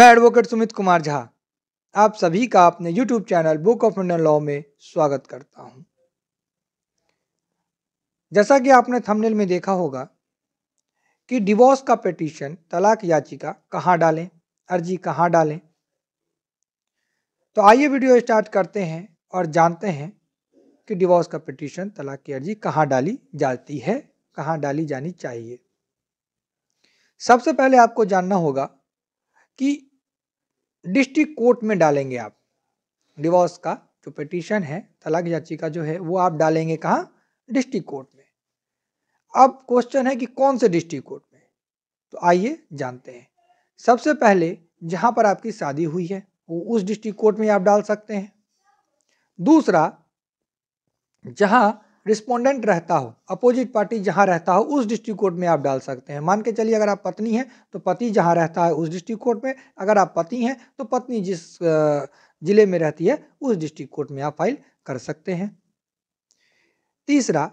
मैं एडवोकेट सुमित कुमार झा आप सभी का अपने YouTube channel book of Indian law में स्वागत करता हूं। जैसा कि आपने थंबनेल में देखा होगा कि डिवोर्स का पिटीशन तलाक याचिका कहां डालें अर्जी कहां डालें तो आइए वीडियो स्टार्ट करते हैं और जानते हैं कि डिवोर्स का पिटीशन तलाक की अर्जी कहां डाली जाती है कहां डाली जानी चाहिए सबसे पहले आपको जानना होगा कि डिस्ट्रिक्ट कोर्ट में डालेंगे आप डिवोर्स का जो पटिशन है तलाक याचिका जो है वो आप डालेंगे कहाँ डिस्ट्रिक्ट कोर्ट में अब क्वेश्चन है कि कौन से डिस्ट्रिक्ट कोर्ट में तो आइए जानते हैं सबसे पहले जहाँ पर आपकी शादी हुई है वो उस डिस्ट्रिक्ट कोर्ट में आप डाल सकते हैं दूसरा जहाँ रिस्पोंडेंट रहता हो अपोजिट पार्टी जहाँ रहता हो उस डिस्ट्रिक्ट कोर्ट में आप डाल सकते हैं मान के चलिए अगर आप पत्नी हैं तो पति जहाँ रहता है उस डिस्ट्रिक्ट कोर्ट में अगर आप पति हैं तो पत्नी जिस ज़िले में रहती है उस डिस्ट्रिक्ट कोर्ट में आप फाइल कर सकते हैं तीसरा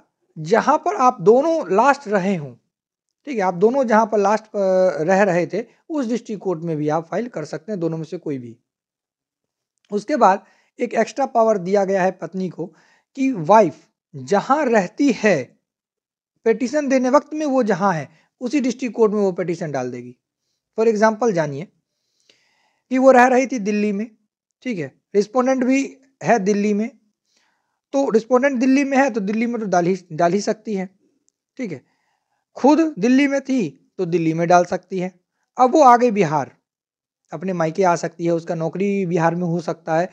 जहाँ पर आप दोनों लास्ट रहे हों ठीक है आप दोनों जहाँ पर लास्ट पर रह रहे थे उस डिस्ट्रिक्ट कोर्ट में भी आप फाइल कर सकते हैं दोनों में से कोई भी उसके बाद एक एक्स्ट्रा पावर दिया गया है पत्नी को कि वाइफ जहां रहती है पेटिशन देने वक्त में वो जहां है उसी डिस्ट्रिक्ट कोर्ट में वो पेटिशन डाल देगी फॉर एग्जाम्पल जानिए कि वो रह रही थी दिल्ली में ठीक है रिस्पोंडेंट भी है दिल्ली में तो रिस्पोंडेंट दिल्ली में है तो दिल्ली में तो डाल ही डाल ही सकती है ठीक है खुद दिल्ली में थी तो दिल्ली में डाल सकती है अब वो आ गई बिहार अपने मायके आ सकती है उसका नौकरी बिहार में हो सकता है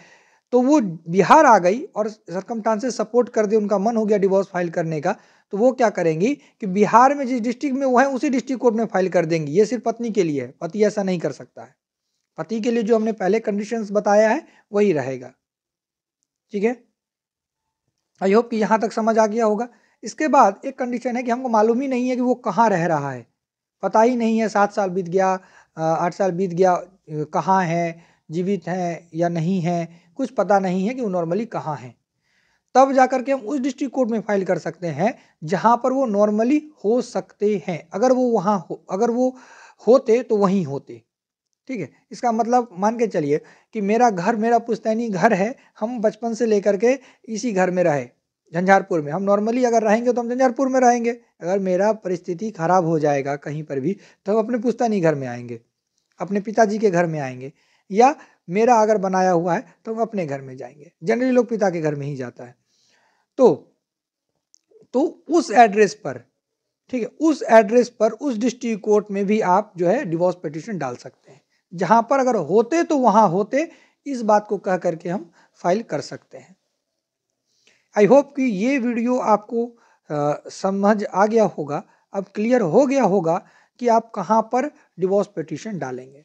तो वो बिहार आ गई और सरकमटांसेस सपोर्ट कर दी उनका मन हो गया डिवोर्स फाइल करने का तो वो क्या करेंगी कि बिहार में जिस डिस्ट्रिक्ट में वो है उसी डिस्ट्रिक्ट कोर्ट में फाइल कर देंगी ये सिर्फ पत्नी के लिए है पति ऐसा नहीं कर सकता है पति के लिए जो हमने पहले कंडीशंस बताया है वही रहेगा ठीक है आई होप कि यहाँ तक समझ आ गया होगा इसके बाद एक कंडीशन है कि हमको मालूम ही नहीं है कि वो कहाँ रह रहा है पता ही नहीं है सात साल बीत गया आठ साल बीत गया कहाँ है जीवित हैं या नहीं है कुछ पता नहीं है कि वो नॉर्मली कहाँ हैं तब जा करके हम उस डिस्ट्रिक्ट कोर्ट में फाइल कर सकते हैं जहाँ पर वो नॉर्मली हो सकते हैं अगर वो वहाँ हो अगर वो होते तो वहीं होते ठीक है इसका मतलब मान के चलिए कि मेरा घर मेरा पुस्तैनी घर है हम बचपन से लेकर के इसी घर में रहे झंझारपुर में हम नॉर्मली अगर रहेंगे तो हम झंझारपुर में रहेंगे अगर मेरा परिस्थिति खराब हो जाएगा कहीं पर भी तो हम अपने पुस्तैनी घर में आएंगे अपने पिताजी के घर में आएंगे या मेरा अगर बनाया हुआ है तो हम अपने घर में जाएंगे जनरली लोग पिता के घर में ही जाता है तो तो उस एड्रेस पर ठीक है उस एड्रेस पर उस डिस्ट्रिक्ट कोर्ट में भी आप जो है डिवोर्स पिटिशन डाल सकते हैं जहां पर अगर होते तो वहां होते इस बात को कह करके हम फाइल कर सकते हैं आई होप कि ये वीडियो आपको आ, समझ आ गया होगा अब क्लियर हो गया होगा कि आप कहाँ पर डिवोर्स पिटिशन डालेंगे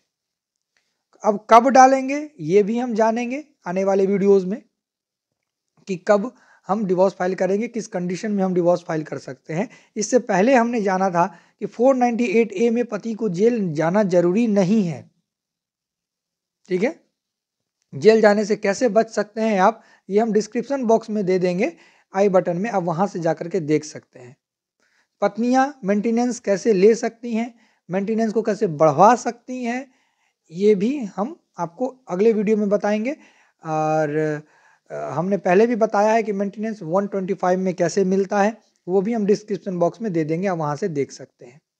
अब कब डालेंगे ये भी हम जानेंगे आने वाले वीडियोस में कि कब हम डिवोर्स फाइल करेंगे किस कंडीशन में हम डिवोर्स फाइल कर सकते हैं इससे पहले हमने जाना था कि 498 ए में पति को जेल जाना जरूरी नहीं है ठीक है जेल जाने से कैसे बच सकते हैं आप ये हम डिस्क्रिप्शन बॉक्स में दे देंगे आई बटन में आप वहां से जाकर के देख सकते हैं पत्नियां मेंटेनेंस कैसे ले सकती हैं मेंटेनेंस को कैसे बढ़वा सकती हैं ये भी हम आपको अगले वीडियो में बताएंगे और हमने पहले भी बताया है कि मेंटेनेंस 125 में कैसे मिलता है वो भी हम डिस्क्रिप्शन बॉक्स में दे देंगे आप वहाँ से देख सकते हैं